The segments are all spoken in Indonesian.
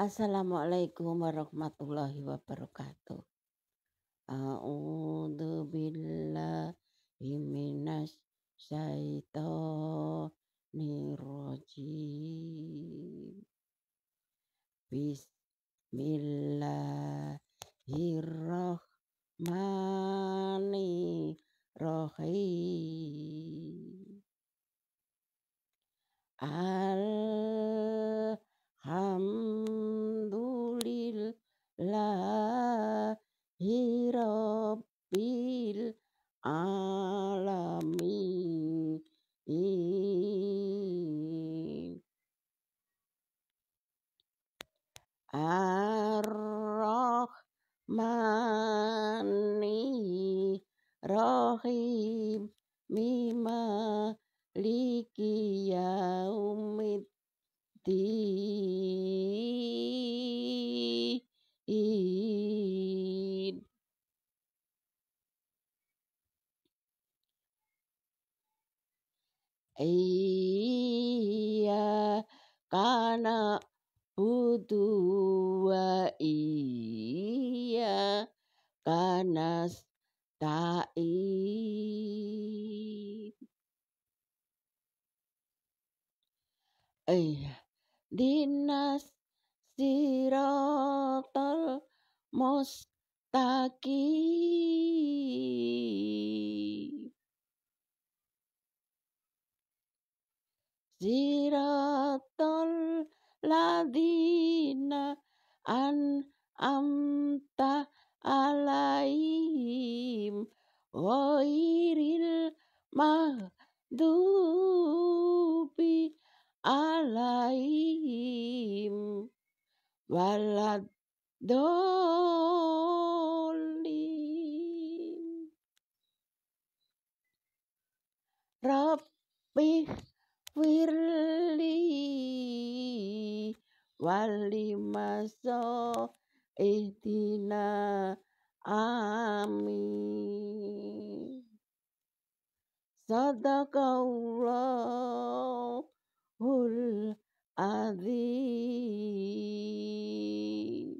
Assalamualaikum warahmatullahi wabarakatuh. A'udzu billahi minasy syaithanir rajim. Bismillahirrahmanirrahim. Ah rabbil alamin ar mani rohim Mima Liki Yaumid iya karena butuh iya karena ta'in eh iya, dinas sirotol mustaqim Siratal ladina an amta alaihim ghairil mahdubi alaihim walad dolim Rabbih firli walimaso ihdina amin sadaqallahul azim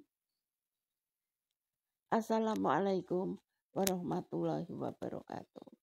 Assalamualaikum warahmatullahi wabarakatuh